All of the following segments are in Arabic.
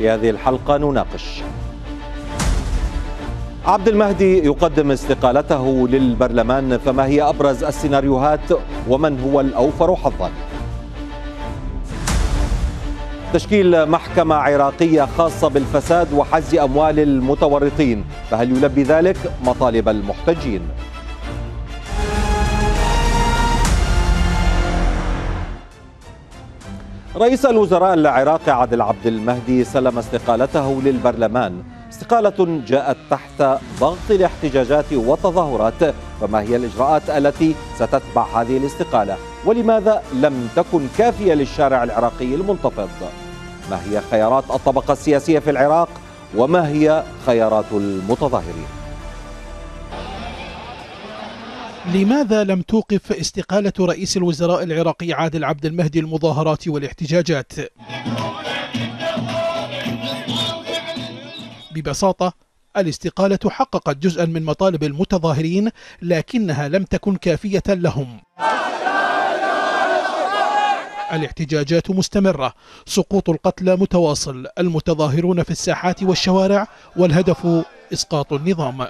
في هذه الحلقة نناقش عبد المهدي يقدم استقالته للبرلمان فما هي أبرز السيناريوهات ومن هو الأوفر حظاً؟ تشكيل محكمة عراقية خاصة بالفساد وحز أموال المتورطين فهل يلبي ذلك مطالب المحتجين؟ رئيس الوزراء العراقي عادل عبد المهدي سلم استقالته للبرلمان استقالة جاءت تحت ضغط الاحتجاجات والتظاهرات فما هي الإجراءات التي ستتبع هذه الاستقالة ولماذا لم تكن كافية للشارع العراقي المنتفض ما هي خيارات الطبقة السياسية في العراق وما هي خيارات المتظاهرين لماذا لم توقف استقالة رئيس الوزراء العراقي عادل عبد المهدي المظاهرات والاحتجاجات؟ ببساطة الاستقالة حققت جزءا من مطالب المتظاهرين لكنها لم تكن كافية لهم الاحتجاجات مستمرة سقوط القتلى متواصل المتظاهرون في الساحات والشوارع والهدف إسقاط النظام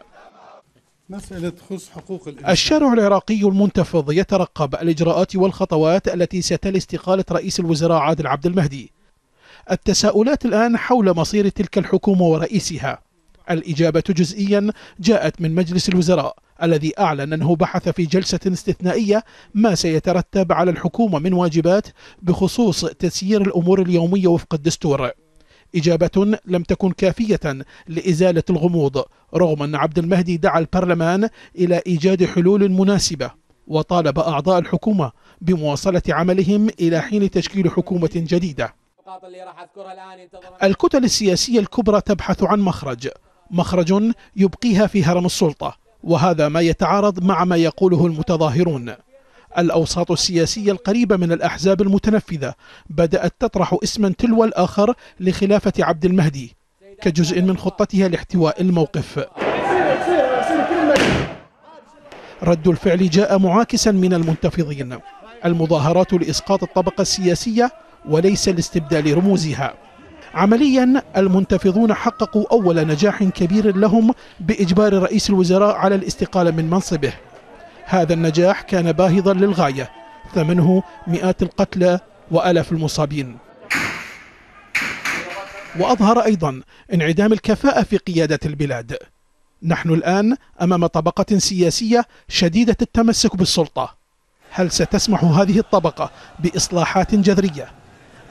مسألة تخص حقوق الإنسان الشارع العراقي المنتفض يترقب الإجراءات والخطوات التي ستلي استقالة رئيس الوزراء عادل عبد المهدي التساؤلات الآن حول مصير تلك الحكومة ورئيسها الإجابة جزئيا جاءت من مجلس الوزراء الذي أعلن أنه بحث في جلسة استثنائية ما سيترتب على الحكومة من واجبات بخصوص تسيير الأمور اليومية وفق الدستور إجابة لم تكن كافية لإزالة الغموض رغم أن عبد المهدي دعا البرلمان إلى إيجاد حلول مناسبة وطالب أعضاء الحكومة بمواصلة عملهم إلى حين تشكيل حكومة جديدة الكتل السياسية الكبرى تبحث عن مخرج مخرج يبقيها في هرم السلطة وهذا ما يتعارض مع ما يقوله المتظاهرون الأوساط السياسية القريبة من الأحزاب المتنفذة بدأت تطرح اسما تلو الآخر لخلافة عبد المهدي كجزء من خطتها لاحتواء الموقف رد الفعل جاء معاكسا من المنتفضين المظاهرات لإسقاط الطبقة السياسية وليس لاستبدال رموزها عمليا المنتفضون حققوا أول نجاح كبير لهم بإجبار رئيس الوزراء على الاستقالة من منصبه هذا النجاح كان باهظا للغاية ثمنه مئات القتلى وألاف المصابين وأظهر أيضا انعدام الكفاءة في قيادة البلاد نحن الآن أمام طبقة سياسية شديدة التمسك بالسلطة هل ستسمح هذه الطبقة بإصلاحات جذرية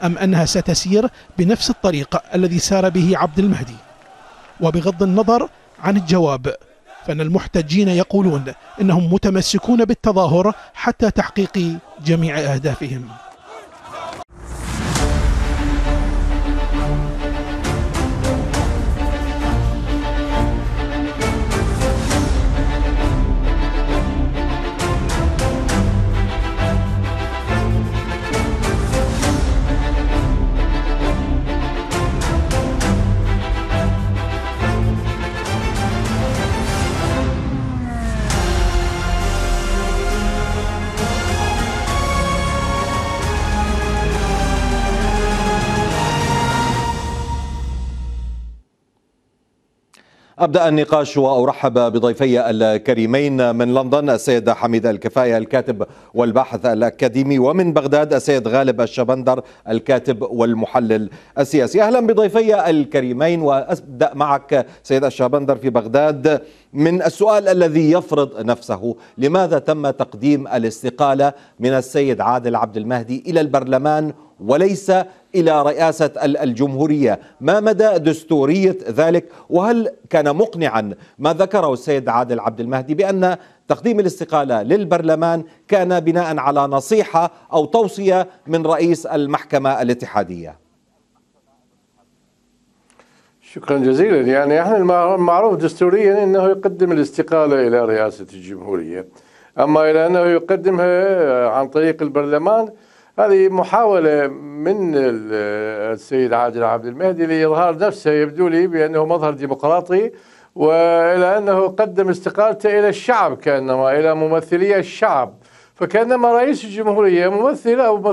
أم أنها ستسير بنفس الطريق الذي سار به عبد المهدي وبغض النظر عن الجواب فأن المحتجين يقولون أنهم متمسكون بالتظاهر حتى تحقيق جميع أهدافهم أبدأ النقاش وأرحب بضيفي الكريمين من لندن السيد حميد الكفاية الكاتب والباحث الأكاديمي ومن بغداد السيد غالب الشبندر الكاتب والمحلل السياسي أهلا بضيفي الكريمين وأبدأ معك سيد الشبندر في بغداد من السؤال الذي يفرض نفسه لماذا تم تقديم الاستقالة من السيد عادل عبد المهدي إلى البرلمان وليس إلى رئاسة الجمهورية ما مدى دستورية ذلك وهل كان مقنعا ما ذكره السيد عادل عبد المهدي بأن تقديم الاستقالة للبرلمان كان بناء على نصيحة أو توصية من رئيس المحكمة الاتحادية شكرا جزيلا يعني احنا المعروف دستوريا انه يقدم الاستقاله الى رئاسه الجمهوريه اما الى انه يقدمها عن طريق البرلمان هذه محاولة من السيد عادل عبد المهدي لإظهار نفسه يبدو لي بأنه مظهر ديمقراطي وإلى أنه قدم استقالته إلى الشعب كأنما إلى ممثلي الشعب فكأنما رئيس الجمهورية ممثل أو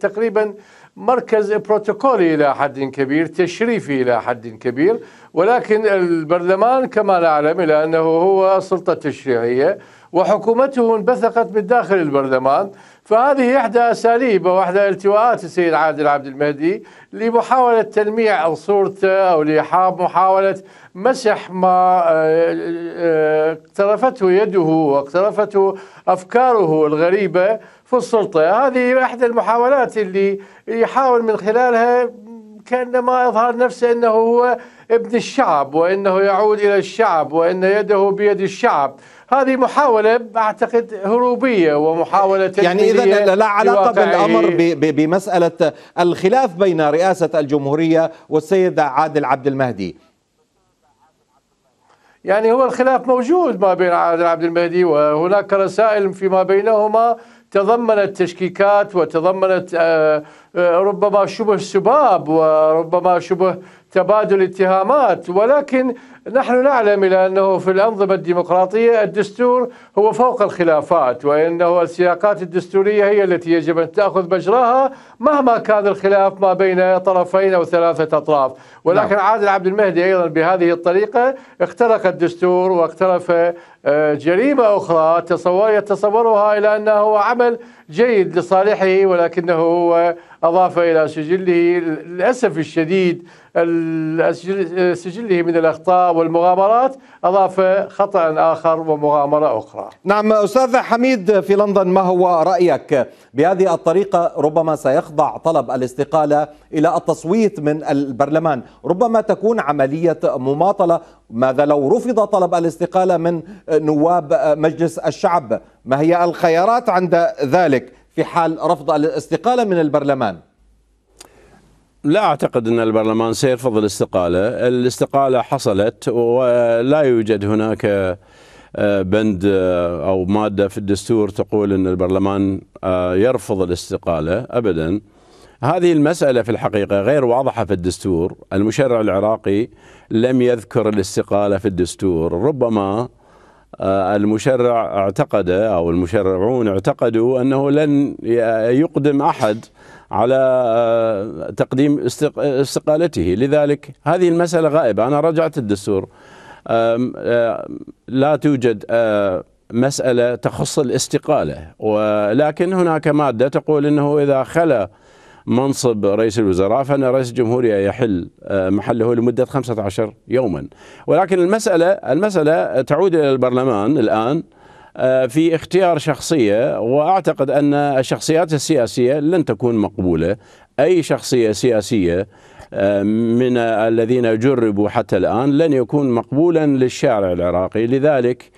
تقريبا مركز بروتوكولي إلى حد كبير تشريفي إلى حد كبير ولكن البرلمان كما نعلم إلى أنه هو السلطة التشريعية وحكومته انبثقت من داخل البرلمان فهذه إحدى أساليب أو إحدى التواءات السيد عادل عبد المهدي لمحاولة تلميع صورته أو لمحاولة مسح ما آه، آه، اقترفته يده واقترفته أفكاره الغريبة في السلطة هذه أحد المحاولات اللي يحاول من خلالها كأنما يظهر نفسه أنه هو ابن الشعب وأنه يعود إلى الشعب وأن يده بيد الشعب هذه محاولة أعتقد هروبية ومحاولة يعني إذا لا علاقة بالأمر بمسألة الخلاف بين رئاسة الجمهورية والسيد عادل عبد المهدي يعني هو الخلاف موجود ما بين عبد المهدي وهناك رسائل فيما بينهما تضمنت تشكيكات وتضمنت آه، آه، ربما شبه سباب وربما شبه تبادل اتهامات ولكن نحن نعلم إلى أنه في الأنظمة الديمقراطية الدستور هو فوق الخلافات وأنه السياقات الدستورية هي التي يجب أن تأخذ مجراها مهما كان الخلاف ما بين طرفين أو ثلاثة أطراف ولكن نعم. عادل عبد المهدي أيضا بهذه الطريقة اخترق الدستور واقترف آه، جريمة أخرى تصور يتصورها إلى أنه عمل جيد لصالحه ولكنه هو أضاف إلى سجله للأسف الشديد سجله من الأخطاء والمغامرات أضاف خطأ آخر ومغامرة أخرى نعم أستاذ حميد في لندن ما هو رأيك بهذه الطريقة ربما سيخضع طلب الاستقالة إلى التصويت من البرلمان ربما تكون عملية مماطلة ماذا لو رفض طلب الاستقالة من نواب مجلس الشعب ما هي الخيارات عند ذلك في حال رفض الاستقالة من البرلمان لا اعتقد ان البرلمان سيرفض الاستقاله، الاستقاله حصلت ولا يوجد هناك آه، بند آه، او ماده في الدستور تقول ان البرلمان آه، يرفض الاستقاله ابدا. هذه المساله في الحقيقه غير واضحه في الدستور، المشرع العراقي لم يذكر الاستقاله في الدستور، ربما المشرع اعتقد او المشرعون اعتقدوا انه لن يقدم احد على آه، تقديم استقالته لذلك هذه المسألة غائبة أنا رجعت الدستور لا توجد آه، مسألة تخص الاستقالة ولكن هناك مادة تقول أنه إذا خلا منصب رئيس الوزراء فأن رئيس الجمهورية يحل آه، محله لمدة 15 يوما ولكن المسألة المسألة تعود إلى البرلمان الآن آه، في اختيار شخصيه واعتقد ان الشخصيات السياسيه لن تكون مقبوله اي شخصيه سياسيه آه، من الذين جربوا حتى الان لن يكون مقبولا للشارع العراقي لذلك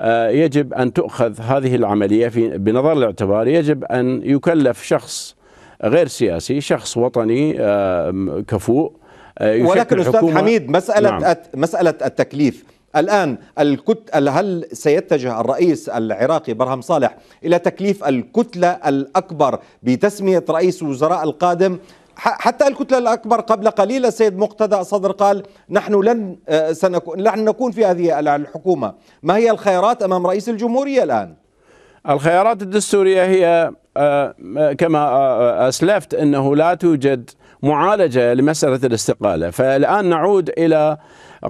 آه، يجب ان تؤخذ هذه العمليه في بنظر الاعتبار يجب ان يكلف شخص غير سياسي شخص وطني كفوء ولكن استاذ حميد مساله نعم. مساله التكليف الآن الكت... هل سيتجه الرئيس العراقي برهم صالح إلى تكليف الكتلة الأكبر بتسمية رئيس وزراء القادم حتى الكتلة الأكبر قبل قليل السيد مقتدى صدر قال نحن لن آه، سنكون لن نكون في هذه الحكومة ما هي الخيارات أمام رئيس الجمهورية الآن؟ الخيارات الدستورية هي آه، كما آه، أسلفت أنه لا توجد معالجه لمساله الاستقاله، فالان نعود الى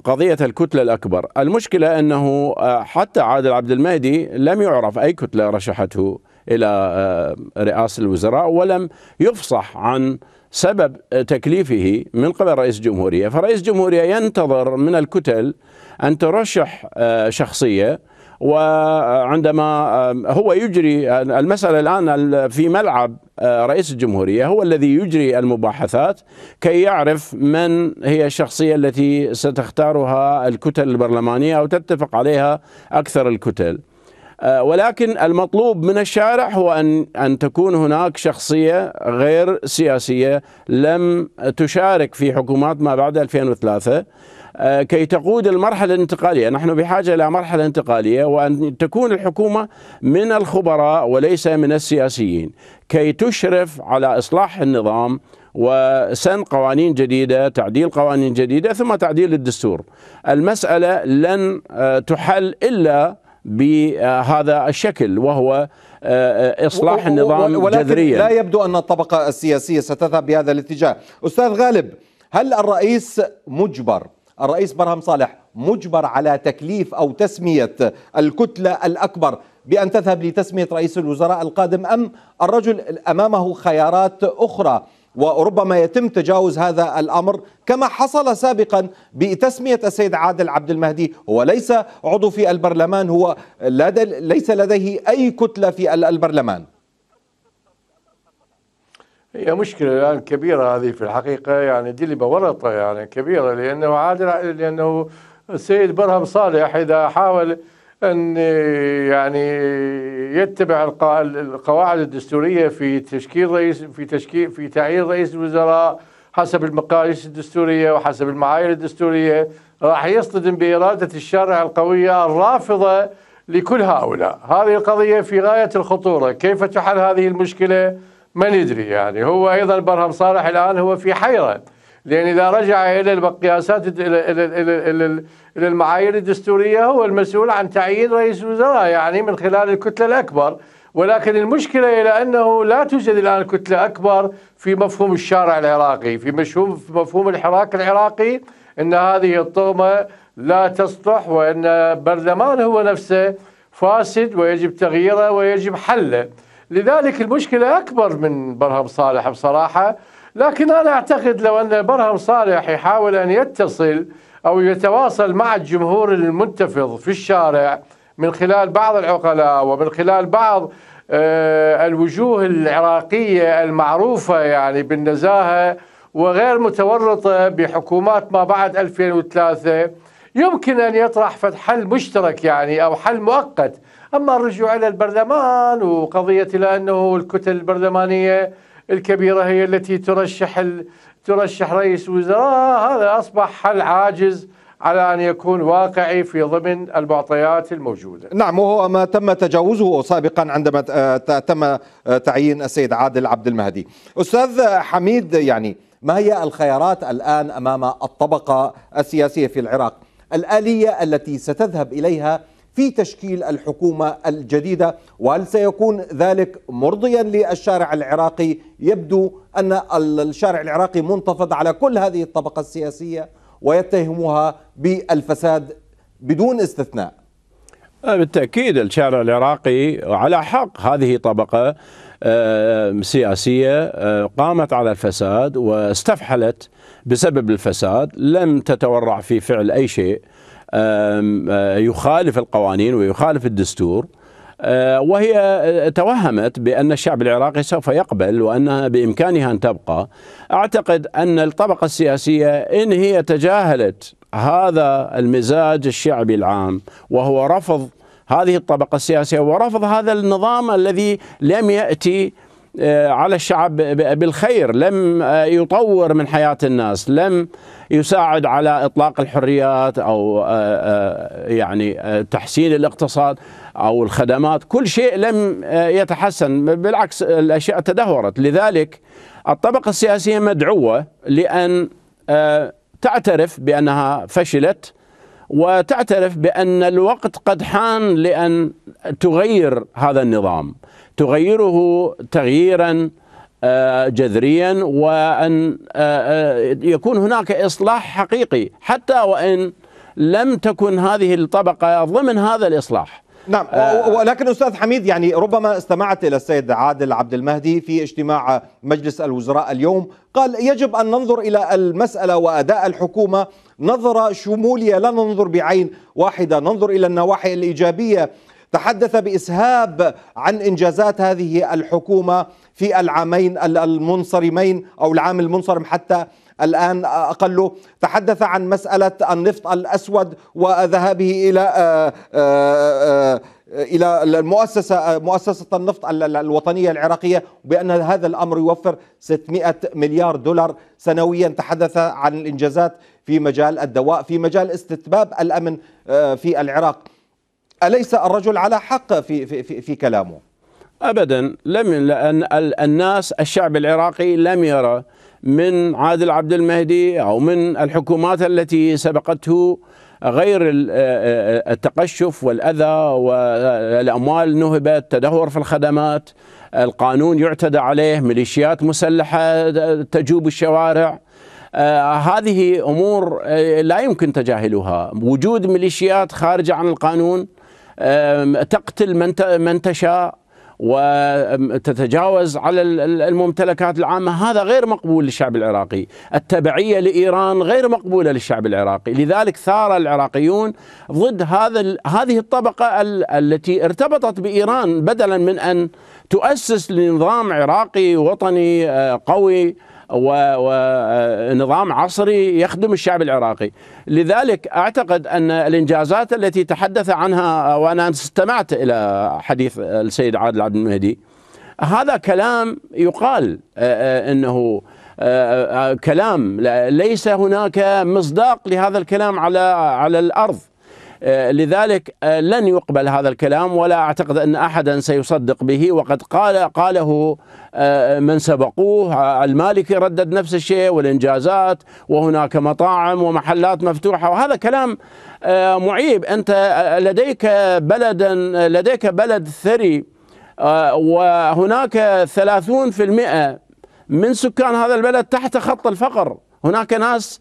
قضيه الكتله الاكبر، المشكله انه آه، حتى عادل عبد المهدي لم يعرف اي كتله رشحته الى آه، رئاسه الوزراء ولم يفصح عن سبب تكليفه من قبل رئيس الجمهوريه، فرئيس الجمهوريه ينتظر من الكتل ان ترشح آه، شخصيه وعندما هو يجري المسألة الآن في ملعب آه، رئيس الجمهورية هو الذي يجري المباحثات كي يعرف من هي الشخصية التي ستختارها الكتل البرلمانية أو تتفق عليها أكثر الكتل آه، ولكن المطلوب من الشارع هو ان ان تكون هناك شخصيه غير سياسيه لم تشارك في حكومات ما بعد 2003 آه، كي تقود المرحله الانتقاليه، نحن بحاجه الى مرحله انتقاليه وان تكون الحكومه من الخبراء وليس من السياسيين، كي تشرف على اصلاح النظام وسن قوانين جديده، تعديل قوانين جديده ثم تعديل الدستور. المساله لن آه، تحل الا بهذا الشكل وهو آه، آه، اصلاح النظام جذريا لا يبدو ان الطبقه السياسيه ستذهب بهذا الاتجاه استاذ غالب هل الرئيس مجبر الرئيس برهم صالح مجبر على تكليف او تسميه الكتله الاكبر بان تذهب لتسميه رئيس الوزراء القادم ام الرجل امامه خيارات اخرى وربما يتم تجاوز هذا الامر كما حصل سابقا بتسميه السيد عادل عبد المهدي هو ليس عضو في البرلمان هو لدي ليس لديه اي كتله في البرلمان هي مشكلة الآن يعني كبيرة هذه في الحقيقة يعني دلبة ورطة يعني كبيرة لأنه عادل لأنه السيد برهم صالح إذا حاول أن يعني يتبع القواعد الدستورية في تشكيل رئيس في تشكيل في تعيين رئيس الوزراء حسب المقاييس الدستورية وحسب المعايير الدستورية راح يصطدم بإرادة الشارع القوية الرافضة لكل هؤلاء هذه القضية في غاية الخطورة كيف تحل هذه المشكلة ما ندري يعني هو أيضا برهم صالح الآن هو في حيرة لأن إذا رجع إلى المقياسات إلى إلى إلى إلى المعايير الدستورية هو المسؤول عن تعيين رئيس وزراء يعني من خلال الكتلة الأكبر ولكن المشكلة إلى أنه لا توجد الآن كتلة أكبر في مفهوم الشارع العراقي في مفهوم في مفهوم الحراك العراقي أن هذه الطغمة لا تصلح وأن برلمان هو نفسه فاسد ويجب تغييره ويجب حله لذلك المشكلة أكبر من برهم صالح بصراحة لكن أنا أعتقد لو أن برهم صالح يحاول أن يتصل أو يتواصل مع الجمهور المنتفض في الشارع من خلال بعض العقلاء ومن خلال بعض آه، الوجوه العراقية المعروفة يعني بالنزاهة وغير متورطة بحكومات ما بعد 2003 يمكن أن يطرح حل مشترك يعني أو حل مؤقت أما الرجوع إلى البرلمان وقضية إلى أنه الكتل البرلمانية الكبيرة هي التي ترشح ترشح رئيس وزراء آه، هذا أصبح حل عاجز على أن يكون واقعي في ضمن المعطيات الموجودة نعم وهو ما تم تجاوزه سابقا عندما آه، تم تعيين السيد عادل عبد المهدي أستاذ حميد يعني ما هي الخيارات الآن أمام الطبقة السياسية في العراق الآلية التي ستذهب إليها في تشكيل الحكومه الجديده وهل سيكون ذلك مرضيا للشارع العراقي يبدو ان الشارع العراقي منتفض على كل هذه الطبقه السياسيه ويتهمها بالفساد بدون استثناء آه، بالتاكيد الشارع العراقي على حق هذه طبقه آه، سياسيه آه، قامت على الفساد واستفحلت بسبب الفساد لم تتورع في فعل اي شيء آه، يخالف القوانين ويخالف الدستور آه، وهي آه، توهمت بأن الشعب العراقي سوف يقبل وأنها بإمكانها أن تبقى أعتقد أن الطبقة السياسية إن هي تجاهلت هذا المزاج الشعبي العام وهو رفض هذه الطبقة السياسية ورفض هذا النظام الذي لم يأتي آه، على الشعب بالخير لم آه، يطور من حياة الناس لم يساعد على إطلاق الحريات أو آه، يعني تحسين الاقتصاد أو الخدمات كل شيء لم يتحسن بالعكس الأشياء تدهورت لذلك الطبقة السياسية مدعوة لأن تعترف بأنها فشلت وتعترف بأن الوقت قد حان لأن تغير هذا النظام تغيره تغييرا آه، جذريا وان آه، آه، يكون هناك اصلاح حقيقي حتى وان لم تكن هذه الطبقه ضمن هذا الاصلاح. نعم ولكن استاذ حميد يعني ربما استمعت الى السيد عادل عبد المهدي في اجتماع مجلس الوزراء اليوم قال يجب ان ننظر الى المساله واداء الحكومه نظره شموليه لا ننظر بعين واحده ننظر الى النواحي الايجابيه تحدث باسهاب عن انجازات هذه الحكومه في العامين المنصرمين او العام المنصرم حتى الآن أقله تحدث عن مسألة النفط الأسود وذهابه إلى الى المؤسسه مؤسسه النفط الوطنيه العراقيه بان هذا الامر يوفر 600 مليار دولار سنويا تحدث عن الانجازات في مجال الدواء في مجال استتباب الامن في العراق أليس الرجل على حق في, في, في, في كلامه أبدا لم لأن الناس الشعب العراقي لم يرى من عادل عبد المهدي أو من الحكومات التي سبقته غير التقشف والأذى والأموال نهبت تدهور في الخدمات القانون يعتدى عليه ميليشيات مسلحة تجوب الشوارع هذه امور لا يمكن تجاهلها وجود ميليشيات خارجه عن القانون تقتل من من تشاء وتتجاوز على الممتلكات العامة هذا غير مقبول للشعب العراقي التبعية لإيران غير مقبولة للشعب العراقي لذلك ثار العراقيون ضد هذا هذه الطبقة التي ارتبطت بإيران بدلا من أن تؤسس لنظام عراقي وطني أه، قوي ونظام آه، عصري يخدم الشعب العراقي لذلك أعتقد أن الإنجازات التي تحدث عنها وأنا استمعت إلى حديث السيد عادل عبد المهدي هذا كلام يقال آه، آه، أنه كلام ليس هناك مصداق لهذا الكلام على على الارض آه، لذلك آه، لن يقبل هذا الكلام ولا أعتقد أن أحدا سيصدق به وقد قال قاله آه، من سبقوه المالكي ردد نفس الشيء والإنجازات وهناك مطاعم ومحلات مفتوحة وهذا كلام معيب أنت لديك بلدا لديك بلد ثري وهناك 30% من سكان هذا البلد تحت خط الفقر هناك ناس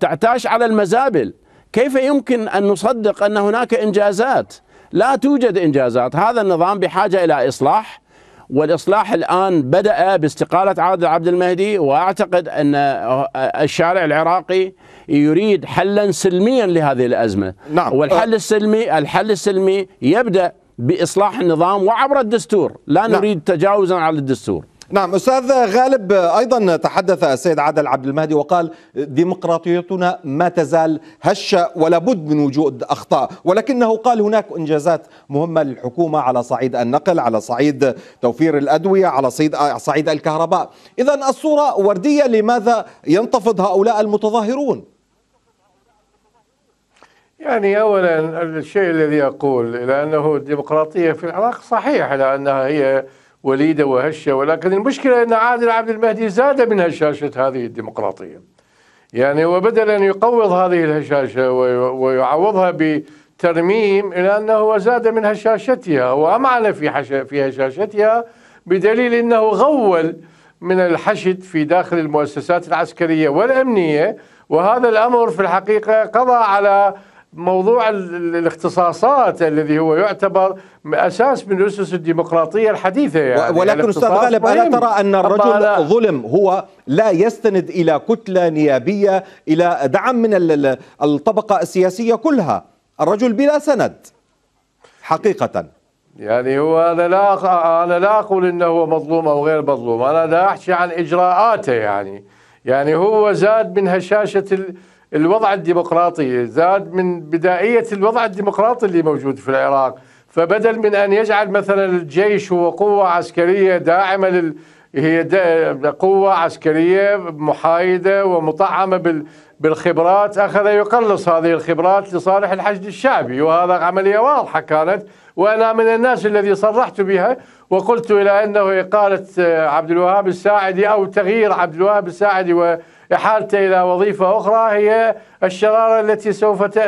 تعتاش على المزابل كيف يمكن أن نصدق أن هناك إنجازات لا توجد إنجازات هذا النظام بحاجة إلى إصلاح والإصلاح الآن بدأ باستقالة عادل عبد المهدي وأعتقد أن الشارع العراقي يريد حلا سلميا لهذه الأزمة نعم. والحل السلمي الحل السلمي يبدأ بإصلاح النظام وعبر الدستور لا نعم. نريد تجاوزا على الدستور نعم أستاذ غالب أيضا تحدث السيد عادل عبد المهدي وقال ديمقراطيتنا ما تزال هشة ولا بد من وجود أخطاء ولكنه قال هناك إنجازات مهمة للحكومة على صعيد النقل على صعيد توفير الأدوية على صعيد الكهرباء إذا الصورة وردية لماذا ينتفض هؤلاء المتظاهرون يعني اولا الشيء الذي اقول الى انه الديمقراطيه في العراق صحيح لانها هي وليدة وهشة ولكن المشكلة أن عادل عبد المهدي زاد من هشاشة هذه الديمقراطية يعني وبدل أن يقوض هذه الهشاشة ويعوضها بترميم إلى أنه زاد من هشاشتها وأمعن في, حش... في هشاشتها بدليل أنه غول من الحشد في داخل المؤسسات العسكرية والأمنية وهذا الأمر في الحقيقة قضى على موضوع الاختصاصات الذي هو يعتبر اساس من اسس الديمقراطيه الحديثه يعني ولكن استاذ غالب الا ترى ان الرجل ظلم هو لا يستند الى كتله نيابيه الى دعم من الطبقه السياسيه كلها الرجل بلا سند حقيقه يعني هو انا لا انا لا اقول انه هو مظلوم او غير مظلوم انا لا احكي عن اجراءاته يعني يعني هو زاد من هشاشه ال الوضع الديمقراطي زاد من بدائية الوضع الديمقراطي اللي موجود في العراق فبدل من أن يجعل مثلا الجيش هو قوة عسكرية داعمة لل هي دا قوة عسكرية محايدة ومطعمة بالخبرات أخذ يقلص هذه الخبرات لصالح الحشد الشعبي وهذا عملية واضحة كانت وأنا من الناس الذي صرحت بها وقلت إلى أنه إقالة آه، عبد الوهاب الساعدي أو تغيير عبد الوهاب الساعدي و احالته إلى وظيفة أخرى هي الشرارة التي سوف ت...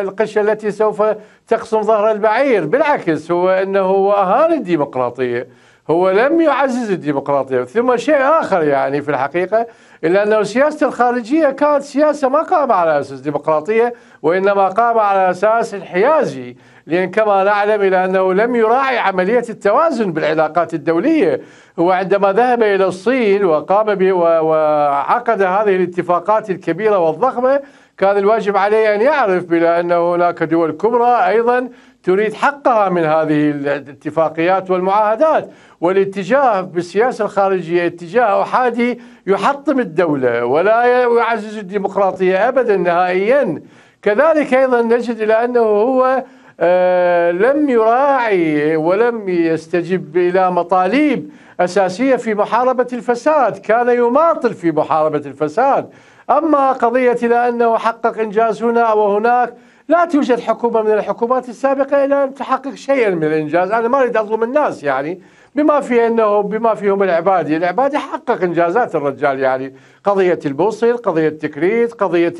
القشة التي سوف تقصم ظهر البعير بالعكس هو أنه هو أهان الديمقراطية هو لم يعزز الديمقراطية ثم شيء آخر يعني في الحقيقة إلا أنه سياسة الخارجية كانت سياسة ما قام على أساس ديمقراطية وإنما قام على أساس انحيازي لأن كما نعلم إلى أنه لم يراعي عملية التوازن بالعلاقات الدولية هو عندما ذهب إلى الصين وقام وعقد هذه الاتفاقات الكبيرة والضخمة كان الواجب عليه أن يعرف بلا أن هناك دول كبرى أيضا تريد حقها من هذه الاتفاقيات والمعاهدات والاتجاه بالسياسة الخارجية اتجاه أحادي يحطم الدولة ولا يعزز الديمقراطية أبدا نهائيا كذلك أيضا نجد إلى أنه هو آه، لم يراعي ولم يستجب إلى مطالب أساسية في محاربة الفساد كان يماطل في محاربة الفساد أما قضية إلى أنه حقق إنجاز هنا وهناك لا توجد حكومة من الحكومات السابقة إلى أن تحقق شيئا من الإنجاز أنا ما أريد أظلم الناس يعني بما فيه انه بما فيهم العبادي، العبادي حقق انجازات الرجال يعني قضيه البوصل، قضيه تكريت، قضيه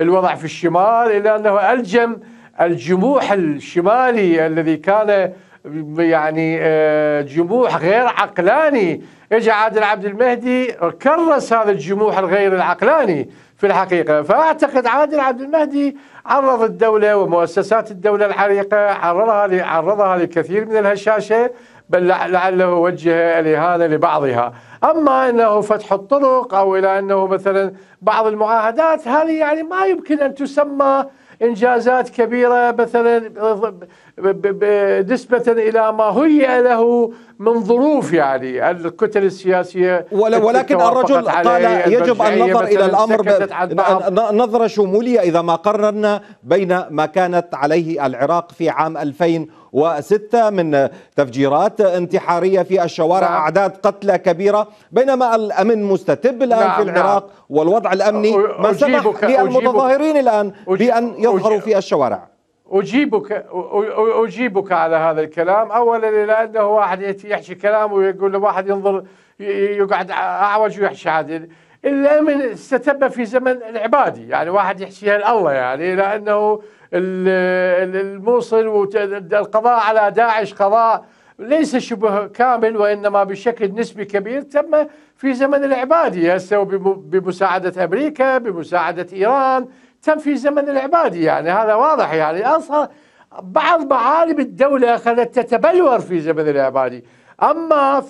الوضع في الشمال الى انه الجم الجموح الشمالي الذي كان يعني آه، جموح غير عقلاني اجى عادل عبد المهدي كرس هذا الجموح الغير العقلاني في الحقيقه فاعتقد عادل عبد المهدي عرض الدوله ومؤسسات الدوله العريقه عرضها عرضها لكثير من الهشاشه بل لعله وجه الإهانة لبعضها أما أنه فتح الطرق أو إلى أنه مثلا بعض المعاهدات هذه يعني ما يمكن أن تسمى إنجازات كبيرة مثلا نسبة إلى ما هيئ له من ظروف يعني الكتل السياسية ولكن الرجل قال يجب أن نظر إلى الأمر نظرة شمولية إذا ما قررنا بين ما كانت عليه العراق في عام 2000 وستة من تفجيرات انتحارية في الشوارع نعم. أعداد قتلى كبيرة بينما الأمن مستتب الآن نعم. في نعم. العراق والوضع الأمني ما سمح للمتظاهرين الآن بأن يظهروا في الشوارع أجيبك أجيبك على هذا الكلام أولا لأنه واحد يحشي كلام ويقول لواحد ينظر يقعد أعوج ويحشي ويحكي الا من استتب في زمن العبادي يعني واحد يحشيها الله يعني لأنه الموصل والقضاء على داعش قضاء ليس شبه كامل وإنما بشكل نسبي كبير تم في زمن العبادي هسه بمساعدة أمريكا بمساعدة إيران تم في زمن العبادي يعني هذا واضح يعني اصلا بعض معالم الدوله اخذت تتبلور في زمن العبادي اما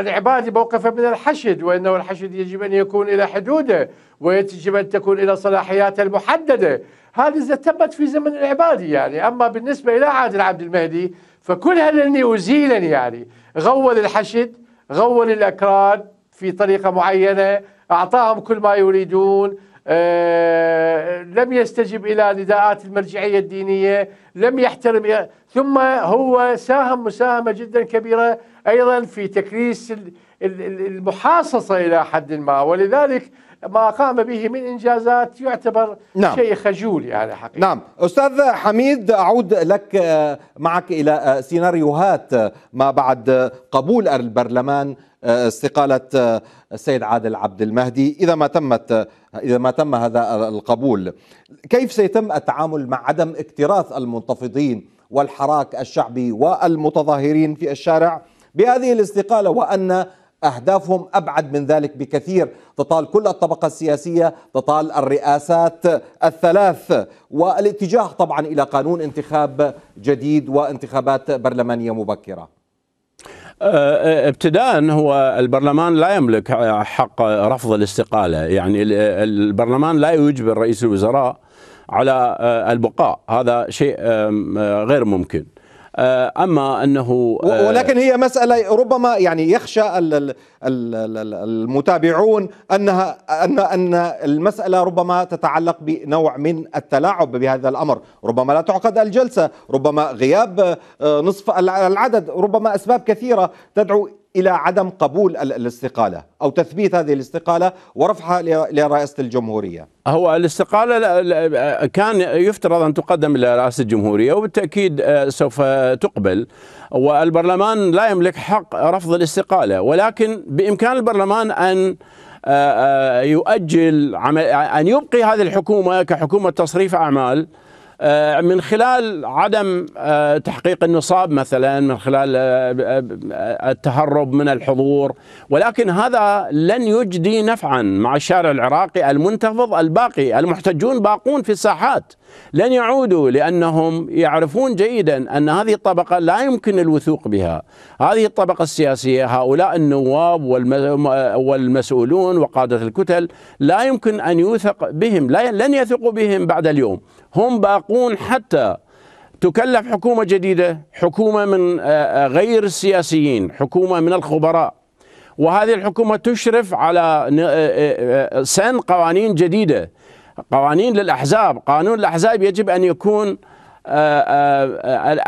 العبادي موقفه من الحشد وانه الحشد يجب ان يكون الى حدوده ويجب ان تكون الى صلاحياته المحدده هذه تمت في زمن العبادي يعني اما بالنسبه الى عادل عبد المهدي فكلها لني وزيلا يعني غول الحشد غول الاكراد في طريقه معينه اعطاهم كل ما يريدون آه، لم يستجب إلى نداءات المرجعية الدينية لم يحترم ثم هو ساهم مساهمة جدا كبيرة أيضا في تكريس المحاصصة إلى حد ما ولذلك ما قام به من إنجازات يعتبر نعم. شيء خجول يعني حقيقة نعم أستاذ حميد أعود لك آه، معك إلى آه، سيناريوهات آه، ما بعد قبول البرلمان استقالة السيد عادل عبد المهدي إذا ما تمت إذا ما تم هذا القبول كيف سيتم التعامل مع عدم اكتراث المنتفضين والحراك الشعبي والمتظاهرين في الشارع بهذه الاستقالة وأن أهدافهم أبعد من ذلك بكثير تطال كل الطبقة السياسية تطال الرئاسات الثلاث والاتجاه طبعا إلى قانون انتخاب جديد وانتخابات برلمانية مبكرة آه، ابتداء هو البرلمان لا يملك حق رفض الاستقاله، يعني البرلمان لا يجبر رئيس الوزراء على آه، البقاء، هذا شيء آه، غير ممكن. آه، اما انه آه، ولكن هي مساله ربما يعني يخشى المتابعون انها ان ان المساله ربما تتعلق بنوع من التلاعب بهذا الامر، ربما لا تعقد الجلسه، ربما غياب آه، نصف العدد، ربما اسباب كثيره تدعو الى عدم قبول الاستقاله او تثبيت هذه الاستقاله ورفعها لرئاسه الجمهوريه. هو الاستقاله كان يفترض ان تقدم الى رئاسه الجمهوريه وبالتاكيد آه، سوف تقبل والبرلمان لا يملك حق رفض الاستقاله ولكن بامكان البرلمان ان آه، آه، يؤجل عمل ان يبقي هذه الحكومه كحكومه تصريف اعمال آه، من خلال عدم آه، تحقيق النصاب مثلا من خلال آه، التهرب من الحضور ولكن هذا لن يجدي نفعا مع الشارع العراقي المنتفض الباقي المحتجون باقون في الساحات لن يعودوا لانهم يعرفون جيدا ان هذه الطبقه لا يمكن الوثوق بها هذه الطبقه السياسيه هؤلاء النواب والمسؤولون وقاده الكتل لا يمكن ان يوثق بهم لن يثقوا بهم بعد اليوم هم باقون حتى تكلف حكومة جديدة حكومة من آه، آه، غير السياسيين حكومة من الخبراء وهذه الحكومة تشرف على آه، سن قوانين جديدة قوانين للأحزاب قانون الأحزاب يجب أن يكون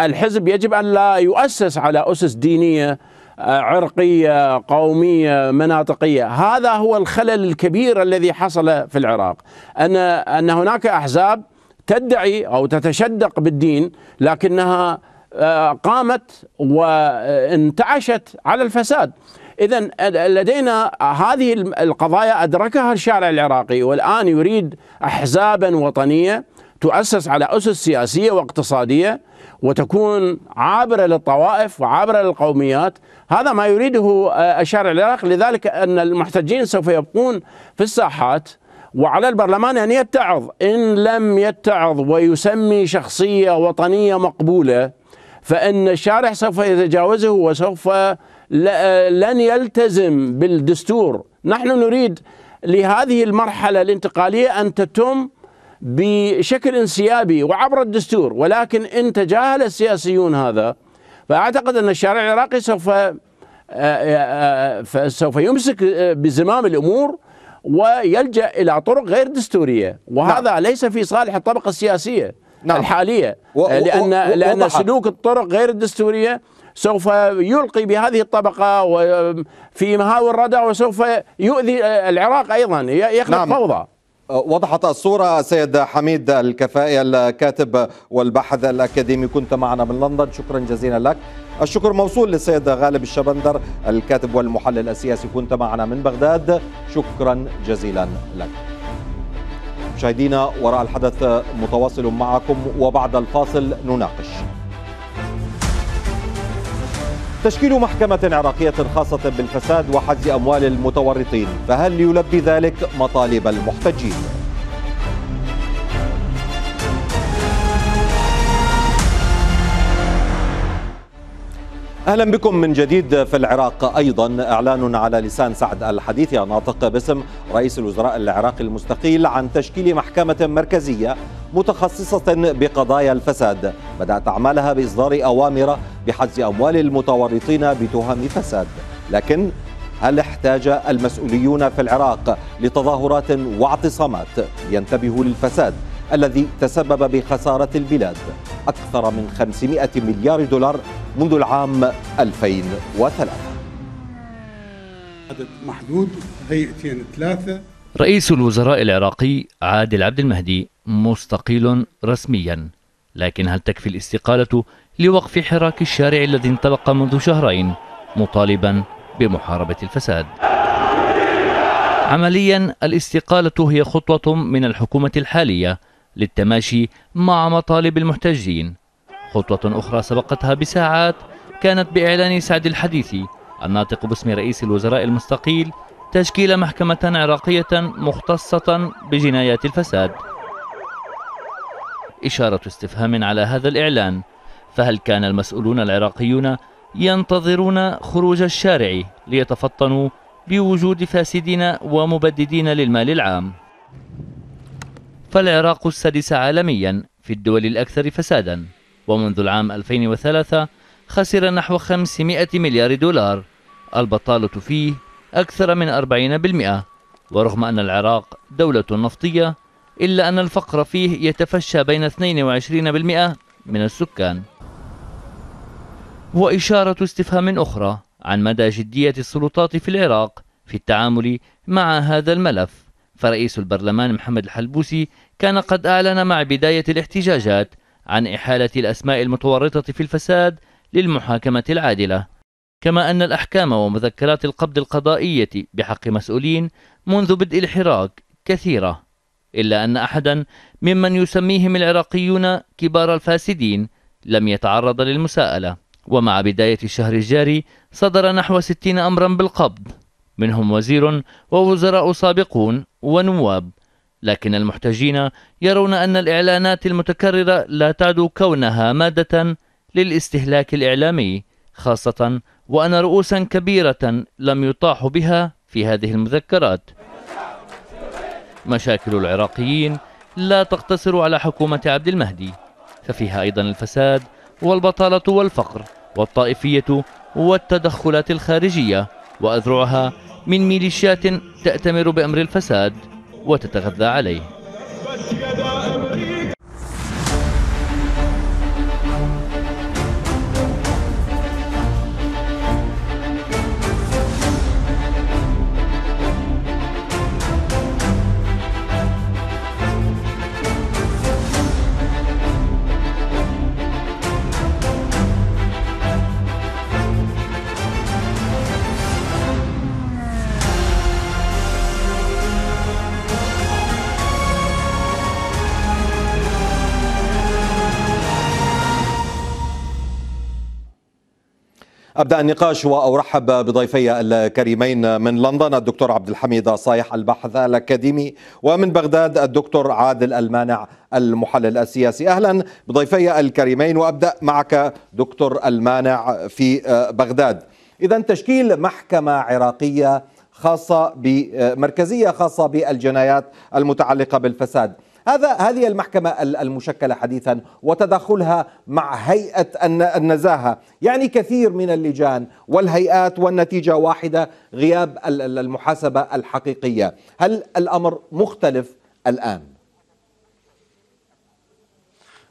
الحزب يجب أن لا يؤسس على أسس دينية عرقية قومية مناطقية هذا هو الخلل الكبير الذي حصل في العراق أن, أن هناك أحزاب تدعي او تتشدق بالدين لكنها آه، قامت وانتعشت على الفساد اذا لدينا هذه القضايا ادركها الشارع العراقي والان يريد احزابا وطنيه تؤسس على اسس سياسيه واقتصاديه وتكون عابره للطوائف وعابره للقوميات هذا ما يريده آه، الشارع العراقي لذلك ان المحتجين سوف يبقون في الساحات وعلى البرلمان أن يتعظ إن لم يتعظ ويسمي شخصية وطنية مقبولة فإن الشارع سوف يتجاوزه وسوف لن يلتزم بالدستور نحن نريد لهذه المرحلة الانتقالية أن تتم بشكل انسيابي وعبر الدستور ولكن إن تجاهل السياسيون هذا فأعتقد أن الشارع العراقي سوف آه، آه، آه، سوف يمسك بزمام الأمور ويلجأ إلى طرق غير دستورية نعم. وهذا نعم. ليس في صالح الطبقة السياسية نعم. الحالية و... لأن, و... لأن سلوك الطرق غير الدستورية سوف يلقي بهذه الطبقة في مهاوي الردع وسوف يؤذي العراق أيضا يخلق نعم. فوضى وضحت الصورة سيد حميد الكفائي الكاتب والباحث الأكاديمي كنت معنا من لندن شكرا جزيلا لك الشكر موصول للسيد غالب الشبندر الكاتب والمحلل السياسي كنت معنا من بغداد شكرا جزيلا لك مشاهدينا وراء الحدث متواصل معكم وبعد الفاصل نناقش تشكيل محكمة عراقية خاصة بالفساد وحجز أموال المتورطين فهل يلبي ذلك مطالب المحتجين؟ اهلا بكم من جديد في العراق ايضا اعلان على لسان سعد الحديث ناطق باسم رئيس الوزراء العراقي المستقيل عن تشكيل محكمه مركزيه متخصصه بقضايا الفساد بدات اعمالها باصدار اوامر بحجز اموال المتورطين بتهم فساد لكن هل احتاج المسؤوليون في العراق لتظاهرات واعتصامات ينتبهوا للفساد الذي تسبب بخساره البلاد اكثر من 500 مليار دولار منذ العام 2003 عدد محدود هيئتين ثلاثة رئيس الوزراء العراقي عادل عبد المهدي مستقيل رسميا لكن هل تكفي الاستقالة لوقف حراك الشارع الذي انطلق منذ شهرين مطالبا بمحاربة الفساد عمليا الاستقالة هي خطوة من الحكومة الحالية للتماشي مع مطالب المحتجين خطوة أخرى سبقتها بساعات كانت بإعلان سعد الحديثي الناطق باسم رئيس الوزراء المستقيل تشكيل محكمة عراقية مختصة بجنايات الفساد إشارة استفهام على هذا الإعلان فهل كان المسؤولون العراقيون ينتظرون خروج الشارع ليتفطنوا بوجود فاسدين ومبددين للمال العام فالعراق السادس عالميا في الدول الأكثر فساداً ومنذ العام 2003 خسر نحو 500 مليار دولار البطالة فيه أكثر من 40% ورغم أن العراق دولة نفطية إلا أن الفقر فيه يتفشى بين 22% من السكان وإشارة استفهام أخرى عن مدى جدية السلطات في العراق في التعامل مع هذا الملف فرئيس البرلمان محمد الحلبوسي كان قد أعلن مع بداية الاحتجاجات عن إحالة الأسماء المتورطة في الفساد للمحاكمة العادلة كما أن الأحكام ومذكرات القبض القضائية بحق مسؤولين منذ بدء الحراك كثيرة إلا أن أحدا ممن يسميهم العراقيون كبار الفاسدين لم يتعرض للمساءلة ومع بداية الشهر الجاري صدر نحو ستين أمرا بالقبض منهم وزير ووزراء سابقون ونواب لكن المحتجين يرون أن الإعلانات المتكررة لا تعدو كونها مادة للاستهلاك الإعلامي خاصة وأن رؤوسا كبيرة لم يطاح بها في هذه المذكرات مشاكل العراقيين لا تقتصر على حكومة عبد المهدي ففيها أيضا الفساد والبطالة والفقر والطائفية والتدخلات الخارجية وأذرعها من ميليشيات تأتمر بأمر الفساد وتتغذى عليه ابدا النقاش وارحب بضيفي الكريمين من لندن الدكتور عبد الحميد صايح الباحث الاكاديمي ومن بغداد الدكتور عادل المانع المحلل السياسي اهلا بضيفي الكريمين وابدا معك دكتور المانع في بغداد اذا تشكيل محكمه عراقيه خاصه بمركزيه خاصه بالجنايات المتعلقه بالفساد هذا هذه المحكمة المشكلة حديثا وتدخلها مع هيئة النزاهة يعني كثير من اللجان والهيئات والنتيجة واحدة غياب المحاسبة الحقيقية هل الأمر مختلف الآن؟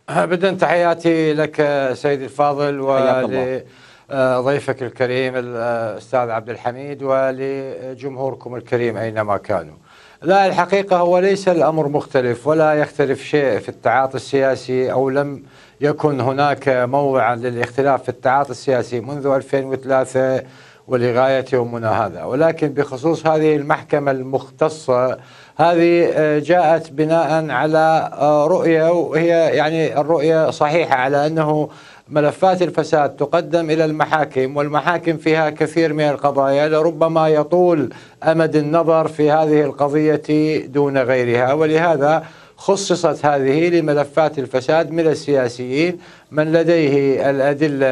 ابدا تحياتي لك سيدي الفاضل ولضيفك آه، الكريم الاستاذ آه، عبد الحميد ولجمهوركم الكريم اينما كانوا. لا الحقيقة هو ليس الأمر مختلف ولا يختلف شيء في التعاطي السياسي أو لم يكن هناك موضعا للاختلاف في التعاطي السياسي منذ 2003 ولغاية يومنا هذا ولكن بخصوص هذه المحكمة المختصة هذه آه، جاءت بناء على آه، رؤية وهي يعني الرؤية صحيحة على أنه ملفات الفساد تقدم الى المحاكم والمحاكم فيها كثير من القضايا لربما يطول امد النظر في هذه القضيه دون غيرها ولهذا خصصت هذه لملفات الفساد من السياسيين من لديه الادله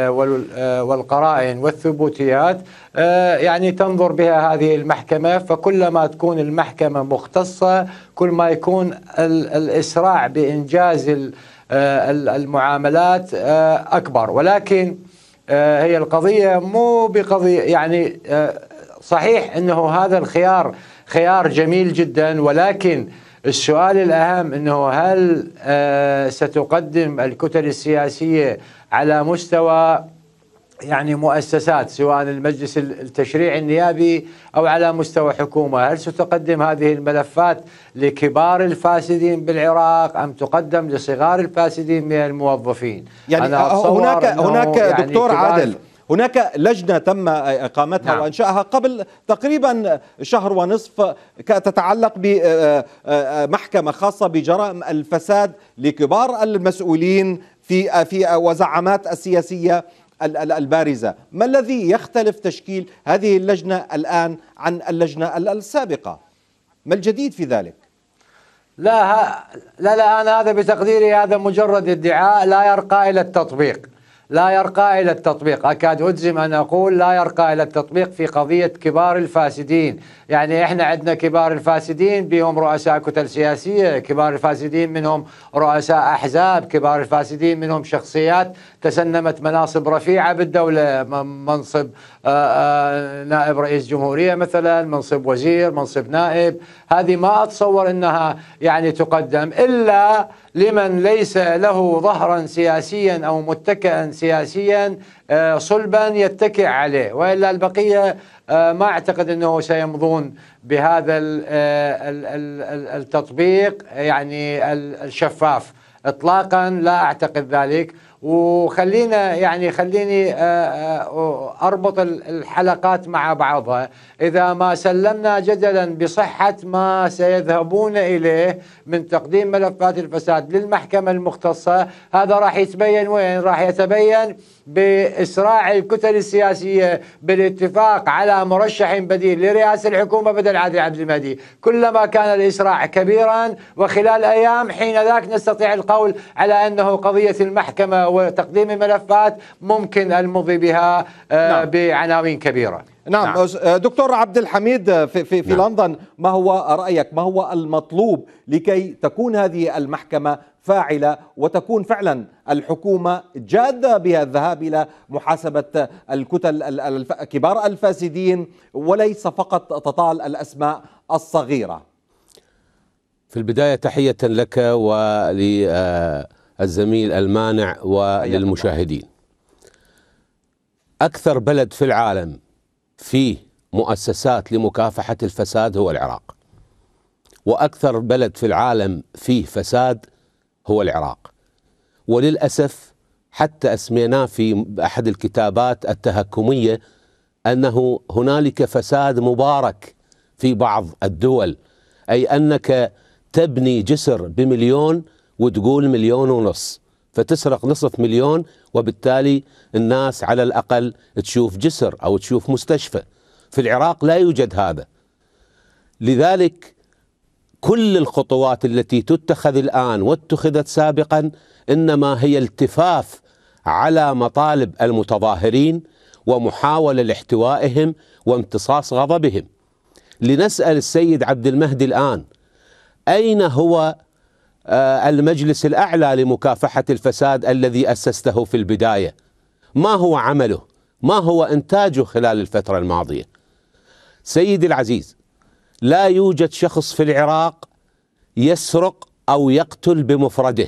آه، والقرائن والثبوتيات آه، يعني تنظر بها هذه المحكمه فكلما تكون المحكمه مختصه كل ما يكون الاسراع بانجاز آه، المعاملات آه، اكبر ولكن آه، هي القضيه مو بقضيه يعني صحيح انه هذا الخيار خيار جميل جدا ولكن السؤال الاهم انه هل ستقدم الكتل السياسيه على مستوى يعني مؤسسات سواء المجلس التشريعي النيابي او على مستوى حكومه، هل ستقدم هذه الملفات لكبار الفاسدين بالعراق ام تقدم لصغار الفاسدين من الموظفين؟ يعني أنا هناك هناك يعني دكتور عادل هناك لجنه تم اقامتها نعم. وانشائها قبل تقريبا شهر ونصف تتعلق بمحكمه خاصه بجرائم الفساد لكبار المسؤولين في في وزعامات السياسيه البارزة ما الذي يختلف تشكيل هذه اللجنة الآن عن اللجنة السابقة ما الجديد في ذلك لا لا لا أنا هذا بتقديري هذا مجرد ادعاء لا يرقى إلى التطبيق لا يرقى إلى التطبيق أكاد أجزم أن أقول لا يرقى إلى التطبيق في قضية كبار الفاسدين يعني إحنا عندنا كبار الفاسدين بهم رؤساء كتل سياسية كبار الفاسدين منهم رؤساء أحزاب كبار الفاسدين منهم شخصيات تسنمت مناصب رفيعة بالدولة منصب نائب رئيس جمهورية مثلا منصب وزير منصب نائب هذه ما أتصور أنها يعني تقدم إلا لمن ليس له ظهرا سياسيا أو متكئا سياسيا صلبا يتكئ عليه وإلا البقية ما أعتقد أنه سيمضون بهذا التطبيق يعني الشفاف اطلاقا لا اعتقد ذلك وخلينا يعني خليني آه، آه، اربط الحلقات مع بعضها اذا ما سلمنا جدلا بصحه ما سيذهبون اليه من تقديم ملفات الفساد للمحكمه المختصه هذا راح يتبين وين راح يتبين باسراع الكتل السياسيه بالاتفاق على مرشح بديل لرئاسه الحكومه بدل عادل عبد المهدي كلما كان الاسراع كبيرا وخلال ايام حين ذاك نستطيع القول على انه قضيه المحكمه وتقديم ملفات ممكن المضي بها آه، نعم. بعناوين كبيره نعم. نعم آه، دكتور عبد الحميد آه، في في, في نعم. لندن ما هو رايك ما هو المطلوب لكي تكون هذه المحكمه فاعله وتكون فعلا الحكومه جاده بها الذهاب الى محاسبه الكتل كبار الفاسدين وليس فقط تطال الاسماء الصغيره في البدايه تحيه لك ول الزميل المانع وللمشاهدين أكثر بلد في العالم فيه مؤسسات لمكافحة الفساد هو العراق وأكثر بلد في العالم فيه فساد هو العراق وللأسف حتى أسميناه في أحد الكتابات التهكمية أنه هنالك فساد مبارك في بعض الدول أي أنك تبني جسر بمليون وتقول مليون ونص فتسرق نصف مليون وبالتالي الناس على الاقل تشوف جسر او تشوف مستشفى في العراق لا يوجد هذا لذلك كل الخطوات التي تتخذ الان واتخذت سابقا انما هي التفاف على مطالب المتظاهرين ومحاوله لاحتوائهم وامتصاص غضبهم لنسال السيد عبد المهدي الان اين هو آه، المجلس الاعلى لمكافحه الفساد الذي اسسته في البدايه ما هو عمله ما هو انتاجه خلال الفتره الماضيه سيدي العزيز لا يوجد شخص في العراق يسرق او يقتل بمفرده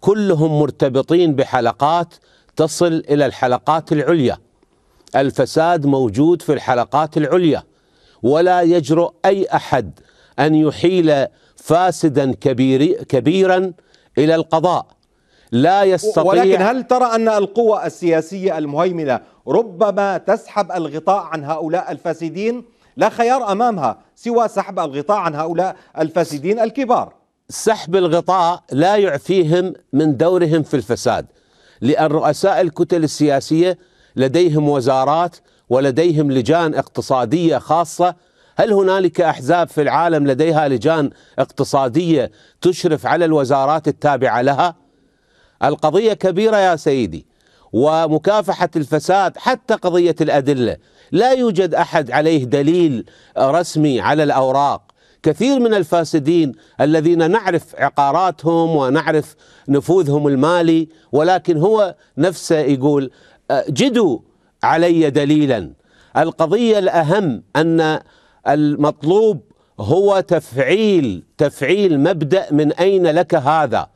كلهم مرتبطين بحلقات تصل الى الحلقات العليا الفساد موجود في الحلقات العليا ولا يجرؤ اي احد ان يحيل فاسدا كبير كبيرا الى القضاء لا يستطيع ولكن هل ترى ان القوى السياسيه المهيمنه ربما تسحب الغطاء عن هؤلاء الفاسدين لا خيار امامها سوى سحب الغطاء عن هؤلاء الفاسدين الكبار سحب الغطاء لا يعفيهم من دورهم في الفساد لان رؤساء الكتل السياسيه لديهم وزارات ولديهم لجان اقتصاديه خاصه هل هنالك احزاب في العالم لديها لجان اقتصاديه تشرف على الوزارات التابعه لها؟ القضيه كبيره يا سيدي ومكافحه الفساد حتى قضيه الادله لا يوجد احد عليه دليل رسمي على الاوراق كثير من الفاسدين الذين نعرف عقاراتهم ونعرف نفوذهم المالي ولكن هو نفسه يقول أه، جدوا علي دليلا القضيه الاهم ان المطلوب هو تفعيل تفعيل مبدأ من أين لك هذا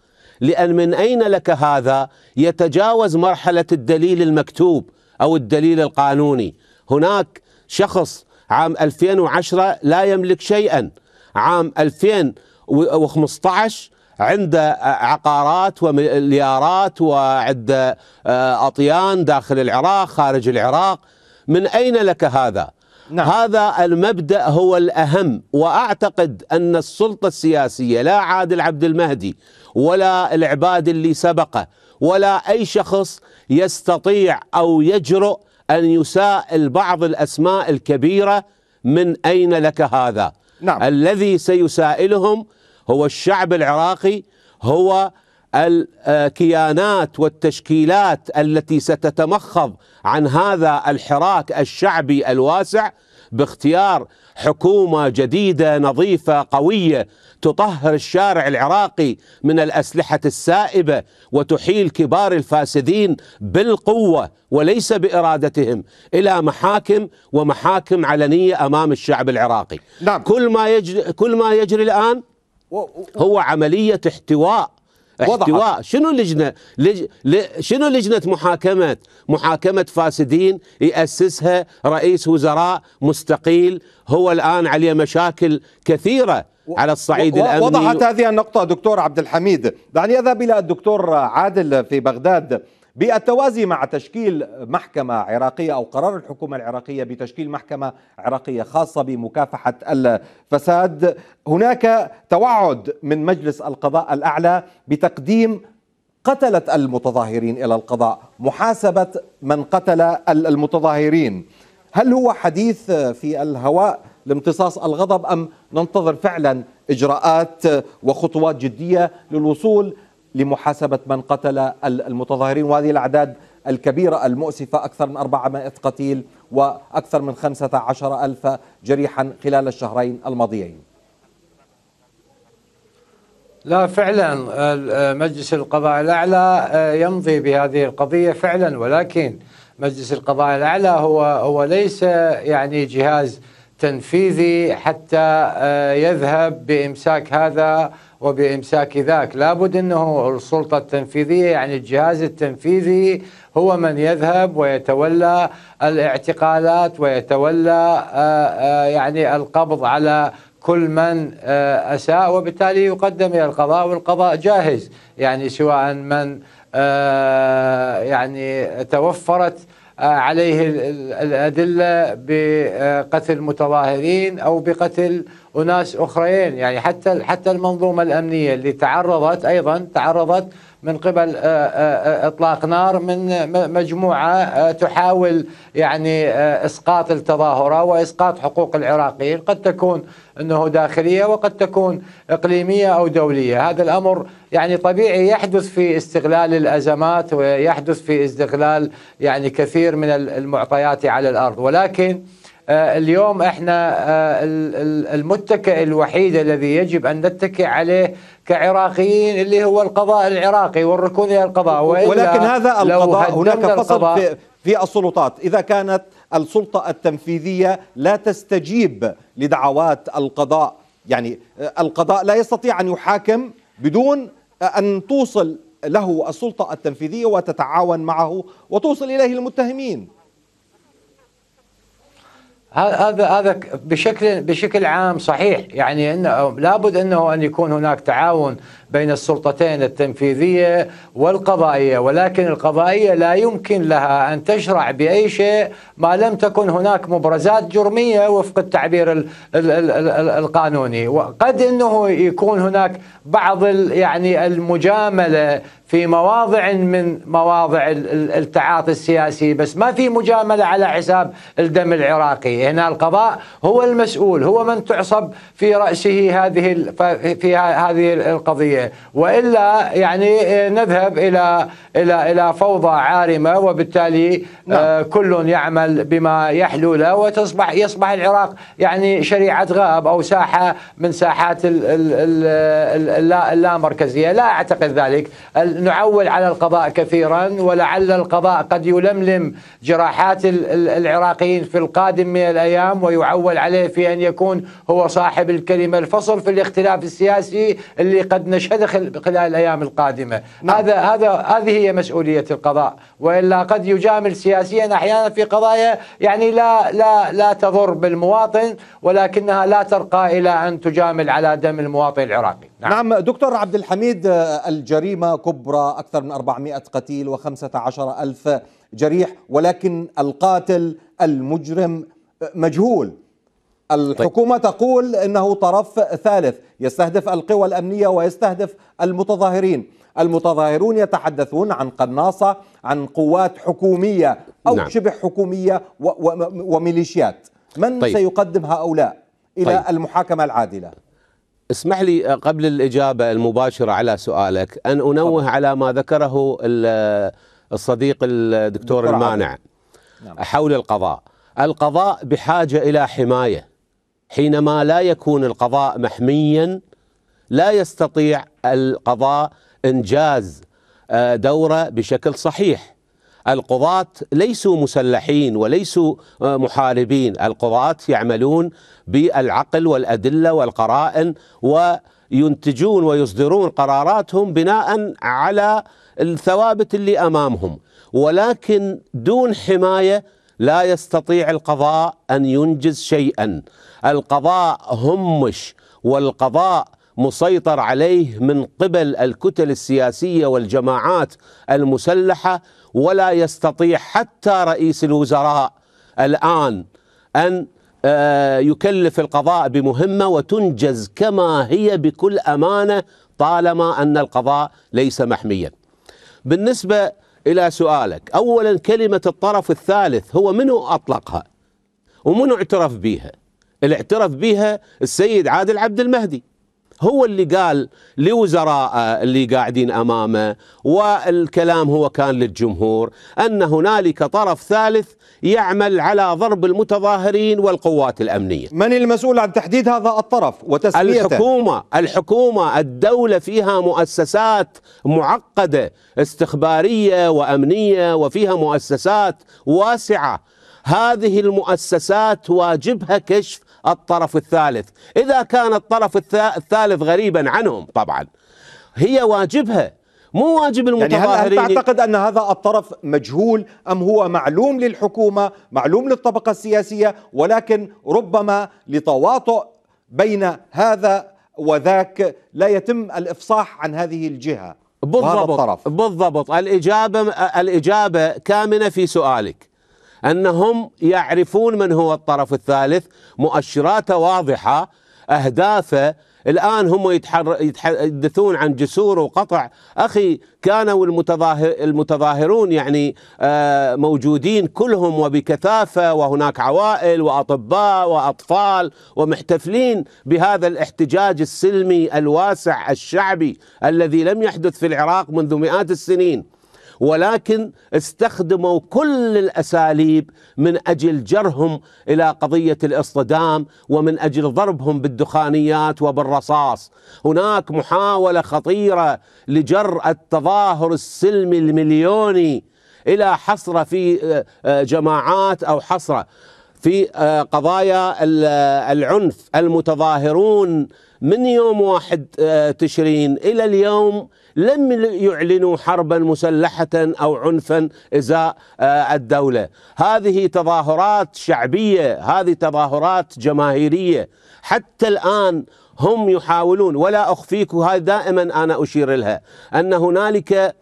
لأن من أين لك هذا يتجاوز مرحلة الدليل المكتوب أو الدليل القانوني هناك شخص عام 2010 لا يملك شيئا عام 2015 عنده عقارات ومليارات وعنده آه، أطيان داخل العراق خارج العراق من أين لك هذا؟ نعم. هذا المبدأ هو الأهم وأعتقد أن السلطة السياسية لا عادل عبد المهدي ولا العباد اللي سبقه ولا أي شخص يستطيع أو يجرؤ أن يسائل بعض الأسماء الكبيرة من أين لك هذا نعم. الذي سيسائلهم هو الشعب العراقي هو الكيانات والتشكيلات التي ستتمخض عن هذا الحراك الشعبي الواسع باختيار حكومه جديده نظيفه قويه تطهر الشارع العراقي من الاسلحه السائبه وتحيل كبار الفاسدين بالقوه وليس بارادتهم الى محاكم ومحاكم علنيه امام الشعب العراقي. نعم. كل ما يجري كل ما يجري الان هو عمليه احتواء احتواء شنو لجنه لج... ل... شنو لجنه محاكمه محاكمه فاسدين ياسسها رئيس وزراء مستقيل هو الان عليه مشاكل كثيره على الصعيد الامني وضحت هذه النقطه دكتور عبد الحميد دعني اذهب الى الدكتور عادل في بغداد بالتوازي مع تشكيل محكمة عراقية أو قرار الحكومة العراقية بتشكيل محكمة عراقية خاصة بمكافحة الفساد هناك توعد من مجلس القضاء الأعلى بتقديم قتلة المتظاهرين إلى القضاء محاسبة من قتل المتظاهرين هل هو حديث في الهواء لامتصاص الغضب أم ننتظر فعلا إجراءات وخطوات جدية للوصول لمحاسبة من قتل المتظاهرين وهذه الأعداد الكبيرة المؤسفة أكثر من 400 قتيل وأكثر من 15 ألف جريحا خلال الشهرين الماضيين لا فعلا مجلس القضاء الأعلى آه، يمضي بهذه القضية فعلا ولكن مجلس القضاء الأعلى هو, هو ليس آه، يعني جهاز تنفيذي حتى آه، يذهب بإمساك هذا وبإمساك ذاك لابد أنه السلطة التنفيذية يعني الجهاز التنفيذي هو من يذهب ويتولى الاعتقالات ويتولى آه، آه، يعني القبض على كل من آه، أساء وبالتالي يقدم إلى القضاء والقضاء جاهز يعني سواء من يعني توفرت عليه الأدلة بقتل متظاهرين أو بقتل وناس اخرين يعني حتى حتى المنظومه الامنيه اللي تعرضت ايضا تعرضت من قبل آه، آه، آه، اطلاق نار من مجموعه تحاول يعني اسقاط التظاهره واسقاط حقوق العراقيين، قد تكون انه داخليه وقد تكون اقليميه او دوليه، هذا الامر يعني طبيعي يحدث في استغلال الازمات ويحدث في استغلال يعني كثير من المعطيات على الارض، ولكن آه، اليوم احنا آه، المتكئ الوحيد الذي يجب ان نتكئ عليه كعراقيين اللي هو القضاء العراقي والركون الى القضاء وإلا ولكن هذا القضاء هناك فصل في, في السلطات اذا كانت السلطه التنفيذيه لا تستجيب لدعوات القضاء يعني آه، القضاء لا يستطيع ان يحاكم بدون ان توصل له السلطه التنفيذيه وتتعاون معه وتوصل اليه المتهمين هذا هذا بشكل بشكل عام صحيح يعني انه لابد انه ان يكون هناك تعاون بين السلطتين التنفيذيه والقضائيه ولكن القضائيه لا يمكن لها ان تشرع باي شيء ما لم تكن هناك مبرزات جرميه وفق التعبير القانوني وقد انه يكون هناك بعض يعني المجامله في مواضع من مواضع التعاطي السياسي بس ما في مجامله على حساب الدم العراقي هنا القضاء هو المسؤول هو من تعصب في راسه هذه في هذه القضيه والا يعني آه، نذهب الى الى الى فوضى عارمه وبالتالي آه، نعم. كل يعمل بما يحلو له وتصبح يصبح العراق يعني شريعه غاب او ساحه من ساحات اللامركزيه لا اعتقد ذلك نعول على القضاء كثيرا ولعل القضاء قد يلملم جراحات العراقيين في القادم من الايام ويعول عليه في ان يكون هو صاحب الكلمه الفصل في الاختلاف السياسي اللي قد نشا يشهده خلال الايام القادمه نعم. هذا هذا هذه هي مسؤوليه القضاء والا قد يجامل سياسيا احيانا في قضايا يعني لا لا لا تضر بالمواطن ولكنها لا ترقى الى ان تجامل على دم المواطن العراقي نعم, نعم دكتور عبد الحميد الجريمه كبرى اكثر من 400 قتيل و15 ألف جريح ولكن القاتل المجرم مجهول طيب. الحكومة طيب. تقول أنه طرف ثالث يستهدف القوى الأمنية ويستهدف المتظاهرين المتظاهرون يتحدثون عن قناصة عن قوات حكومية أو نعم. شبه حكومية وميليشيات من طيب. سيقدم هؤلاء إلى طيب. المحاكمة العادلة؟ اسمح لي آه، قبل الإجابة المباشرة على سؤالك أن أنوه طبعا. على ما ذكره آه، الصديق الدكتور المانع نعم. حول القضاء القضاء بحاجة إلى حماية حينما لا يكون القضاء محميا لا يستطيع القضاء انجاز آه، دوره بشكل صحيح. القضاة ليسوا مسلحين وليسوا آه، محاربين، القضاة يعملون بالعقل والادله والقرائن وينتجون ويصدرون قراراتهم بناء على الثوابت اللي امامهم، ولكن دون حمايه لا يستطيع القضاء ان ينجز شيئا. القضاء همش والقضاء مسيطر عليه من قبل الكتل السياسيه والجماعات المسلحه ولا يستطيع حتى رئيس الوزراء الان ان آه، يكلف القضاء بمهمه وتنجز كما هي بكل امانه طالما ان القضاء ليس محميا. بالنسبه الى سؤالك، اولا كلمه الطرف الثالث هو منو اطلقها؟ ومنو اعترف بها؟ اللي اعترف بها السيد عادل عبد المهدي هو اللي قال لوزرائه اللي قاعدين امامه والكلام هو كان للجمهور ان هنالك طرف ثالث يعمل على ضرب المتظاهرين والقوات الامنيه. من المسؤول عن تحديد هذا الطرف وتسميته؟ الحكومه، الحكومه، الدوله فيها مؤسسات معقده استخباريه وامنيه وفيها مؤسسات واسعه. هذه المؤسسات واجبها كشف الطرف الثالث إذا كان الطرف الثالث غريبا عنهم طبعا هي واجبها مو واجب المتظاهرين يعني هل تعتقد ان هذا الطرف مجهول ام هو معلوم للحكومه معلوم للطبقه السياسيه ولكن ربما لتواطؤ بين هذا وذاك لا يتم الافصاح عن هذه الجهه بالضبط الطرف. بالضبط الاجابه الاجابه كامنه في سؤالك أنهم يعرفون من هو الطرف الثالث مؤشراته واضحة أهدافه الآن هم يتحدثون عن جسور وقطع أخي كانوا المتظاهر المتظاهرون يعني آه، موجودين كلهم وبكثافة وهناك عوائل وأطباء وأطفال ومحتفلين بهذا الاحتجاج السلمي الواسع الشعبي الذي لم يحدث في العراق منذ مئات السنين ولكن استخدموا كل الاساليب من اجل جرهم الى قضيه الاصطدام ومن اجل ضربهم بالدخانيات وبالرصاص. هناك محاوله خطيره لجر التظاهر السلمي المليوني الى حصره في آه، آه، جماعات او حصره في آه، قضايا العنف المتظاهرون من يوم واحد تشرين الى اليوم لم يعلنوا حربا مسلحة أو عنفا إزاء آه، الدولة هذه تظاهرات شعبية هذه تظاهرات جماهيرية حتى الآن هم يحاولون ولا أخفيك هذا دائما أنا أشير لها أن هنالك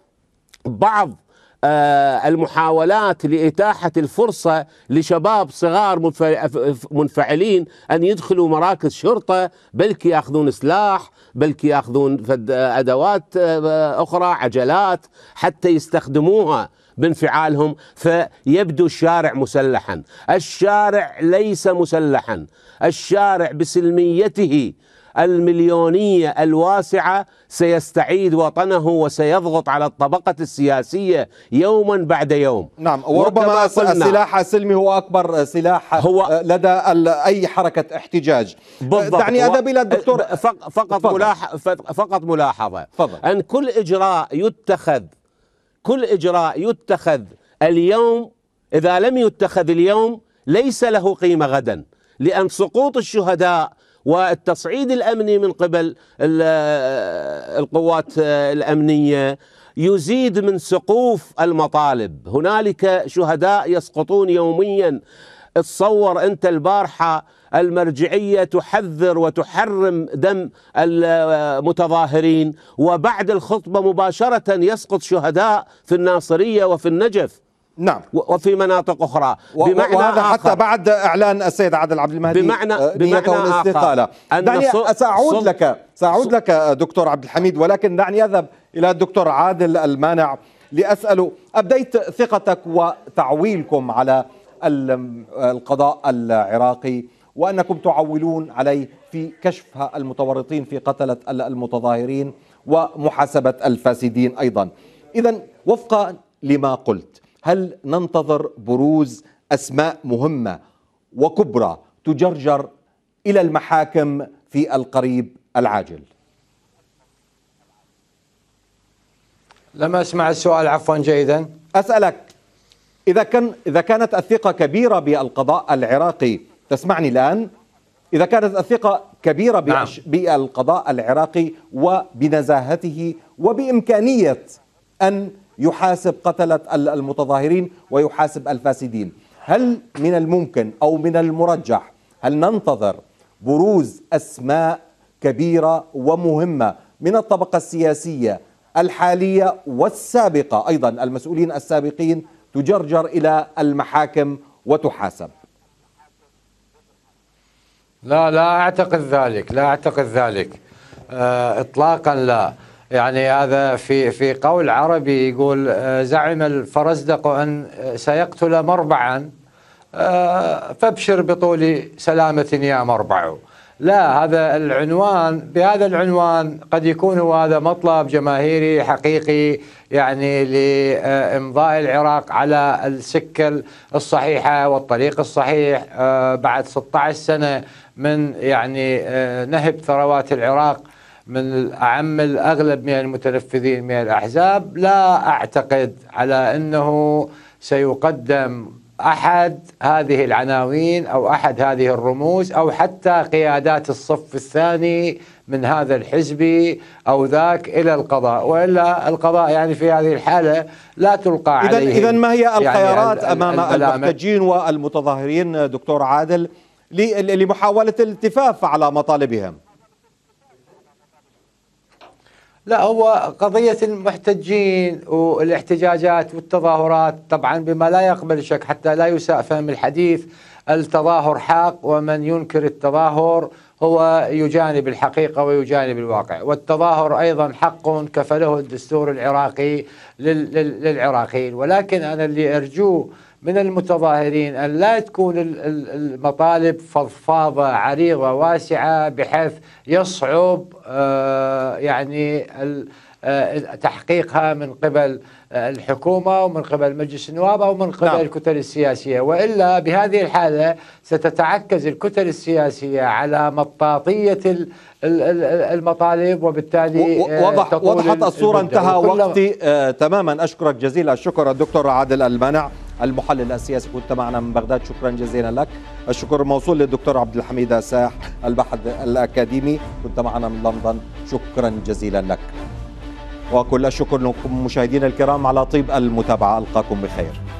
بعض آه، المحاولات لإتاحة الفرصة لشباب صغار منفعلين أن يدخلوا مراكز شرطة بلكي يأخذون سلاح بلكي يأخذون أدوات آه، أخرى عجلات حتى يستخدموها بانفعالهم فيبدو الشارع مسلحا الشارع ليس مسلحا الشارع بسلميته المليونية الواسعة سيستعيد وطنه وسيضغط على الطبقة السياسية يوما بعد يوم نعم وربما سلاح السلمي هو أكبر سلاح آه، هو لدى أي حركة احتجاج بالضبط دعني أذهب إلى الدكتور فقط, فقط ملاحظة فضل. أن كل إجراء يتخذ كل إجراء يتخذ اليوم إذا لم يتخذ اليوم ليس له قيمة غدا لأن سقوط الشهداء والتصعيد الامني من قبل القوات الامنيه يزيد من سقوف المطالب هنالك شهداء يسقطون يوميا تصور انت البارحه المرجعيه تحذر وتحرم دم المتظاهرين وبعد الخطبه مباشره يسقط شهداء في الناصريه وفي النجف نعم وفي مناطق اخرى بمعنى وهذا آخر حتى بعد اعلان السيد عادل عبد المهدي بمعنى آه، بمعنى الاستقاله دعني ساعود لك ساعود لك آه، دكتور عبد الحميد ولكن دعني اذهب الى الدكتور عادل المانع لاساله ابديت ثقتك وتعويلكم على القضاء العراقي وانكم تعولون عليه في كشف المتورطين في قتله المتظاهرين ومحاسبه الفاسدين ايضا اذا وفقا لما قلت هل ننتظر بروز اسماء مهمه وكبرى تجرجر الى المحاكم في القريب العاجل لم اسمع السؤال عفوا جيدا اسالك اذا كان اذا كانت الثقه كبيره بالقضاء العراقي تسمعني الان اذا كانت الثقه كبيره نعم. بالقضاء العراقي وبنزاهته وبامكانيه ان يحاسب قتلة المتظاهرين ويحاسب الفاسدين هل من الممكن أو من المرجح هل ننتظر بروز أسماء كبيرة ومهمة من الطبقة السياسية الحالية والسابقة أيضا المسؤولين السابقين تجرجر إلى المحاكم وتحاسب لا لا أعتقد ذلك لا أعتقد ذلك آه، إطلاقا لا يعني هذا في في قول عربي يقول آه، زعم الفرزدق ان سيقتل مربعا آه، فابشر بطول سلامه يا مربع لا هذا العنوان بهذا العنوان قد يكون هذا مطلب جماهيري حقيقي يعني لامضاء العراق على السكه الصحيحه والطريق الصحيح آه، بعد 16 سنه من يعني نهب ثروات العراق من الأعم الأغلب من المتنفذين من الأحزاب لا أعتقد على أنه سيقدم أحد هذه العناوين أو أحد هذه الرموز أو حتى قيادات الصف الثاني من هذا الحزب أو ذاك إلى القضاء وإلا القضاء يعني في هذه الحالة لا تلقى إذن عليه إذا ما هي يعني الخيارات يعني أمام المحتجين والمتظاهرين دكتور عادل لمحاولة الالتفاف على مطالبهم لا هو قضية المحتجين والاحتجاجات والتظاهرات طبعا بما لا يقبل شك حتى لا يساء فهم الحديث التظاهر حق ومن ينكر التظاهر هو يجانب الحقيقة ويجانب الواقع والتظاهر أيضا حق كفله الدستور العراقي للعراقيين ولكن أنا اللي أرجوه من المتظاهرين أن لا تكون المطالب فضفاضة عريضة واسعة بحيث يصعب آه، يعني آه، تحقيقها من قبل آه، الحكومة ومن قبل مجلس النواب أو من قبل نعم. الكتل السياسية وإلا بهذه الحالة ستتعكز الكتل السياسية على مطاطية المطالب وبالتالي وضح وضحت الصورة انتهى وقتي آه تماما أشكرك جزيل الشكر الدكتور عادل المانع المحلل السياسي كنت معنا من بغداد شكرا جزيلا لك الشكر موصول للدكتور عبد الحميد ساح البحث الأكاديمي كنت معنا من لندن شكرا جزيلا لك وكل الشكر لكم مشاهدينا الكرام على طيب المتابعة ألقاكم بخير